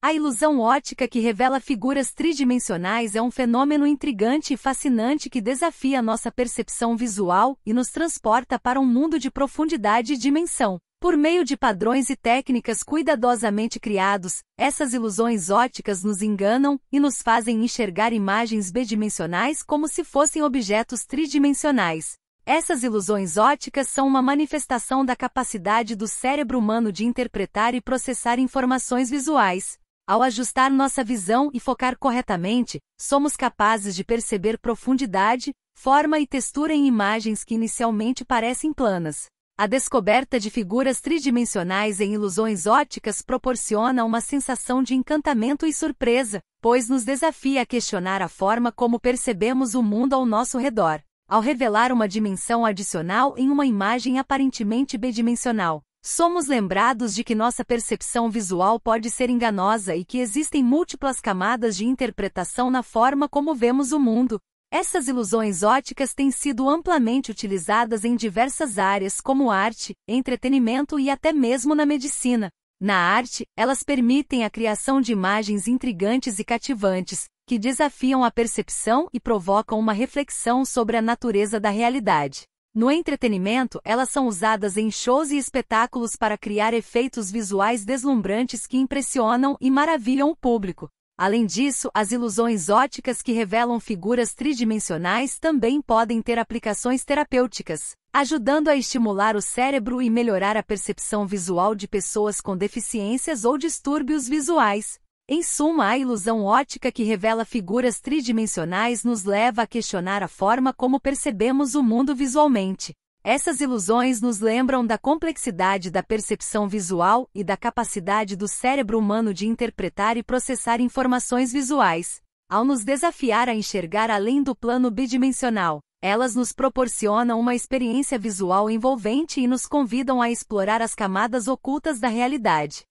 A ilusão ótica que revela figuras tridimensionais é um fenômeno intrigante e fascinante que desafia nossa percepção visual e nos transporta para um mundo de profundidade e dimensão. Por meio de padrões e técnicas cuidadosamente criados, essas ilusões óticas nos enganam e nos fazem enxergar imagens bidimensionais como se fossem objetos tridimensionais. Essas ilusões óticas são uma manifestação da capacidade do cérebro humano de interpretar e processar informações visuais, ao ajustar nossa visão e focar corretamente, somos capazes de perceber profundidade, forma e textura em imagens que inicialmente parecem planas. A descoberta de figuras tridimensionais em ilusões óticas proporciona uma sensação de encantamento e surpresa, pois nos desafia a questionar a forma como percebemos o mundo ao nosso redor, ao revelar uma dimensão adicional em uma imagem aparentemente bidimensional. Somos lembrados de que nossa percepção visual pode ser enganosa e que existem múltiplas camadas de interpretação na forma como vemos o mundo. Essas ilusões óticas têm sido amplamente utilizadas em diversas áreas, como arte, entretenimento e até mesmo na medicina. Na arte, elas permitem a criação de imagens intrigantes e cativantes, que desafiam a percepção e provocam uma reflexão sobre a natureza da realidade. No entretenimento, elas são usadas em shows e espetáculos para criar efeitos visuais deslumbrantes que impressionam e maravilham o público. Além disso, as ilusões óticas que revelam figuras tridimensionais também podem ter aplicações terapêuticas, ajudando a estimular o cérebro e melhorar a percepção visual de pessoas com deficiências ou distúrbios visuais. Em suma, a ilusão ótica que revela figuras tridimensionais nos leva a questionar a forma como percebemos o mundo visualmente. Essas ilusões nos lembram da complexidade da percepção visual e da capacidade do cérebro humano de interpretar e processar informações visuais. Ao nos desafiar a enxergar além do plano bidimensional, elas nos proporcionam uma experiência visual envolvente e nos convidam a explorar as camadas ocultas da realidade.